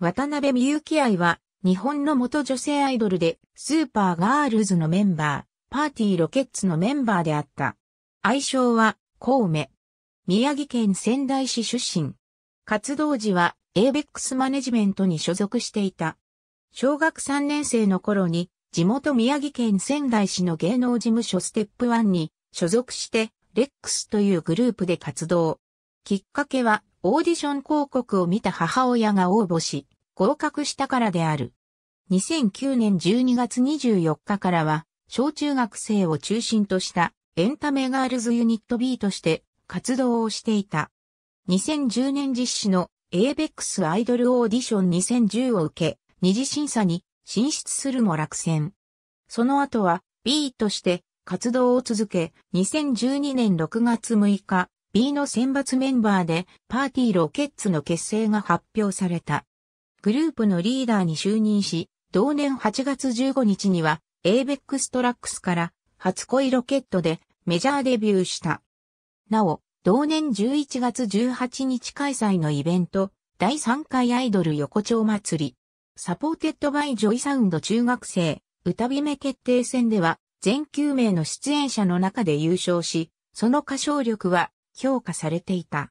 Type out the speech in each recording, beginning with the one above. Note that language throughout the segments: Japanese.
渡辺美幸愛は、日本の元女性アイドルで、スーパーガールズのメンバー、パーティーロケッツのメンバーであった。愛称は、コウメ。宮城県仙台市出身。活動時は、エーベックスマネジメントに所属していた。小学3年生の頃に、地元宮城県仙台市の芸能事務所ステップワンに所属して、レックスというグループで活動。きっかけは、オーディション広告を見た母親が応募し、合格したからである。2009年12月24日からは、小中学生を中心としたエンタメガールズユニット B として活動をしていた。2010年実施の ABEX アイドルオーディション2010を受け、二次審査に進出するも落選。その後は B として活動を続け、2012年6月6日、B の選抜メンバーでパーティーロケッツの結成が発表された。グループのリーダーに就任し、同年8月15日には ABEX トラックスから初恋ロケットでメジャーデビューした。なお、同年11月18日開催のイベント、第3回アイドル横丁祭り、サポーテッドバイジョイサウンド中学生、歌姫決定戦では、全9名の出演者の中で優勝し、その歌唱力は評価されていた。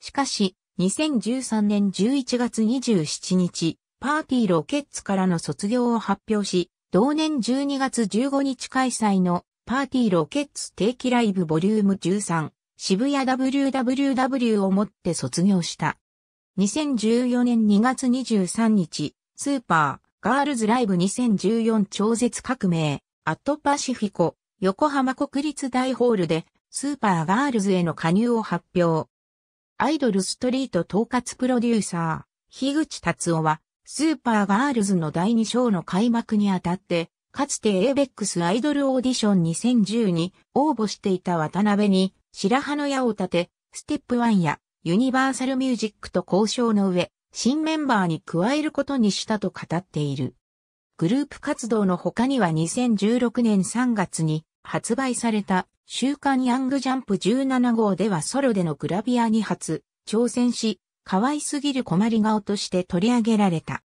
しかし、2013年11月27日、パーティーロケッツからの卒業を発表し、同年12月15日開催のパーティーロケッツ定期ライブボリューム13渋谷 WWW をもって卒業した。2014年2月23日、スーパーガールズライブ2014超絶革命アットパシフィコ横浜国立大ホールでスーパーガールズへの加入を発表。アイドルストリート統括プロデューサー、樋口達夫は、スーパーガールズの第2章の開幕にあたって、かつて ABEX アイドルオーディション2010に応募していた渡辺に、白羽の矢を立て、ステップワンやユニバーサルミュージックと交渉の上、新メンバーに加えることにしたと語っている。グループ活動の他には2016年3月に発売された週刊ヤングジャンプ17号ではソロでのグラビアに初挑戦し、可愛すぎる困り顔として取り上げられた。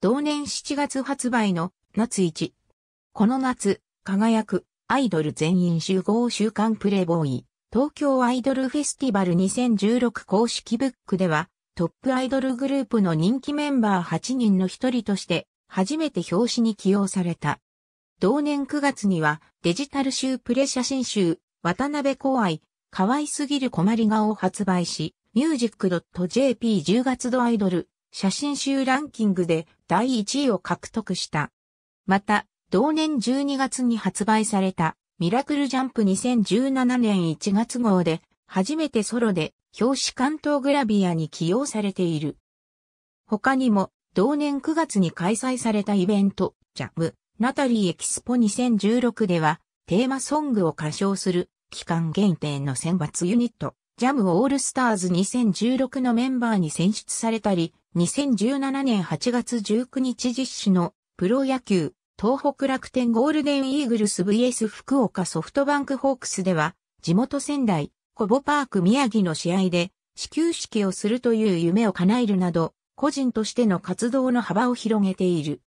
同年7月発売の夏1。この夏、輝くアイドル全員集合週刊プレイボーイ。東京アイドルフェスティバル2016公式ブックでは、トップアイドルグループの人気メンバー8人の一人として、初めて表紙に起用された。同年9月にはデジタル週プレ写真集、渡辺怖愛、可愛すぎる困り顔を発売し、music.jp10 月度アイドル、写真集ランキングで第1位を獲得した。また、同年12月に発売された、ミラクルジャンプ2017年1月号で、初めてソロで表紙関東グラビアに起用されている。他にも、同年9月に開催されたイベント、ジャム、ナタリーエキスポ2016では、テーマソングを歌唱する、期間限定の選抜ユニット、ジャムオールスターズ2016のメンバーに選出されたり、2017年8月19日実施のプロ野球、東北楽天ゴールデンイーグルス VS 福岡ソフトバンクホークスでは、地元仙台、コボパーク宮城の試合で、始球式をするという夢を叶えるなど、個人としての活動の幅を広げている。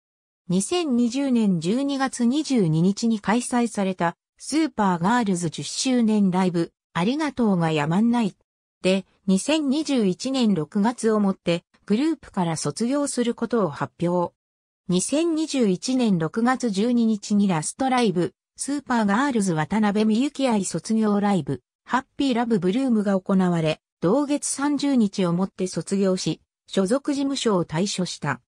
2020年12月22日に開催されたスーパーガールズ10周年ライブ、ありがとうがやまんない。で、2021年6月をもってグループから卒業することを発表。2021年6月12日にラストライブ、スーパーガールズ渡辺美幸愛卒業ライブ、ハッピーラブブルームが行われ、同月30日をもって卒業し、所属事務所を退所した。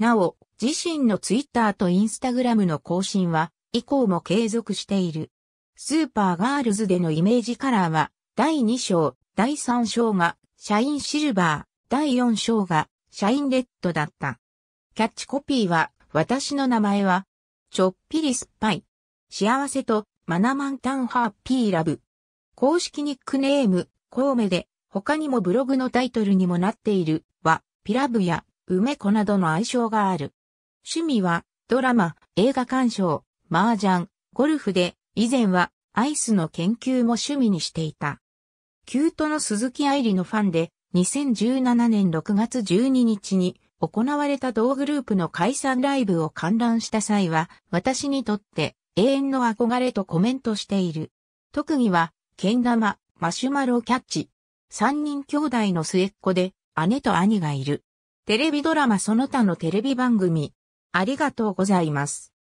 なお、自身のツイッターとインスタグラムの更新は以降も継続している。スーパーガールズでのイメージカラーは第2章、第3章がシャインシルバー、第4章がシャインレッドだった。キャッチコピーは私の名前はちょっぴり酸っぱい。幸せとマナマンタンハッピーラブ。公式ニックネーム、コウメで他にもブログのタイトルにもなっているはピラブや梅子などの愛称がある。趣味は、ドラマ、映画鑑賞、麻雀、ゴルフで、以前は、アイスの研究も趣味にしていた。キュートの鈴木愛理のファンで、2017年6月12日に行われた同グループの解散ライブを観覧した際は、私にとって永遠の憧れとコメントしている。特技は、剣玉、マシュマロキャッチ。三人兄弟の末っ子で、姉と兄がいる。テレビドラマその他のテレビ番組、ありがとうございます。